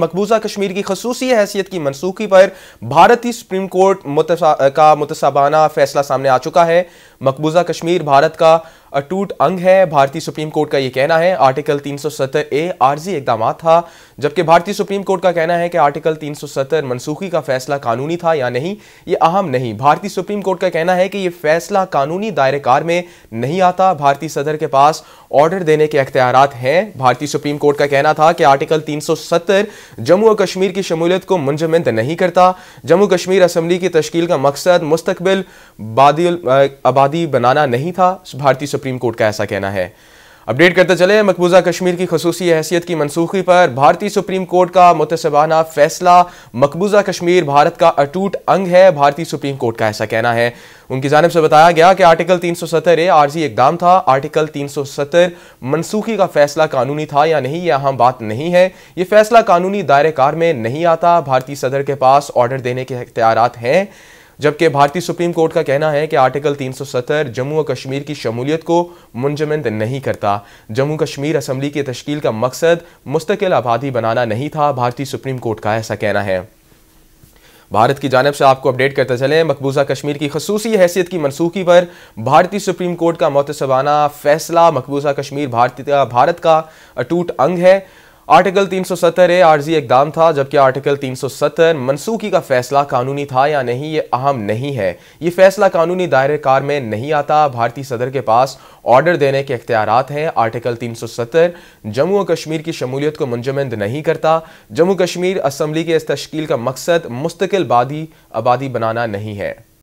मकबूजा कश्मीर की खसूसी हैसियत की मनसूखी पर भारतीय सुप्रीम कोर्ट का मुतसाबाना फैसला सामने आ चुका है मकबूजा कश्मीर भारत का अटूट अंग है भारतीय सुप्रीम कोर्ट का यह कहना है आर्टिकल 370 ए आर्जी इकदाम था जबकि भारतीय सुप्रीम कोर्ट का कहना है कि आर्टिकल 370 मनसूखी का फैसला कानूनी था या नहीं ये अहम नहीं भारतीय सुप्रीम कोर्ट का कहना है कि यह फैसला कानूनी दायरे कार में नहीं आता भारतीय सदर के पास ऑर्डर देने के अख्तियार हैं भारतीय सुप्रीम कोर्ट का कहना था कि आर्टिकल 370 जम्मू और कश्मीर की शमूलियत को मुंजमंद नहीं करता जम्मू कश्मीर असम्बली की तश्ील का मकसद मुस्तबिल आबादी बनाना नहीं था भारतीय सुप्रीम कोर्ट का ऐसा कहना है अपडेट करते चले मकबूजा कश्मीर की खसूसी हैसियत की मनसूखी पर भारतीय सुप्रीम कोर्ट का मुतसबाना फैसला मकबूजा कश्मीर भारत का अटूट अंग है भारतीय सुप्रीम कोर्ट का ऐसा कहना है उनकी जानब से बताया गया कि आर्टिकल 370 सौ सत्तर ए आर्जी एकदम था आर्टिकल 370 मनसूखी का फैसला कानूनी था या नहीं यह अहम बात नहीं है ये फैसला कानूनी दायरे कार में नहीं आता भारतीय सदर के पास ऑर्डर देने के अख्तियार हैं जबकि भारतीय सुप्रीम कोर्ट का कहना है कि आर्टिकल 370 जम्मू और कश्मीर की शमूलियत को मुंजमद नहीं करता जम्मू कश्मीर असम्बली की तश्ील का मकसद मुस्तकिल आबादी बनाना नहीं था भारतीय सुप्रीम कोर्ट का ऐसा कहना है भारत की जानब से आपको अपडेट करते चले मकबूजा कश्मीर की खसूसी हैसियत की मनसूखी पर भारतीय सुप्रीम कोर्ट का मोतसबाना फैसला मकबूजा कश्मीर भारतीय भारत का अटूट अंग है आर्टिकल 370 ए आर्जी एकदम था जबकि आर्टिकल 370 मनसूखी का फैसला कानूनी था या नहीं ये अहम नहीं है ये फैसला कानूनी दायरे कार में नहीं आता भारतीय सदर के पास ऑर्डर देने के अख्तियार हैं आर्टिकल 370 जम्मू और कश्मीर की शमूलियत को मुंजमंद नहीं करता जम्मू कश्मीर असम्बली के इस तश्कील का मकसद मुस्तकिल आबादी बनाना नहीं है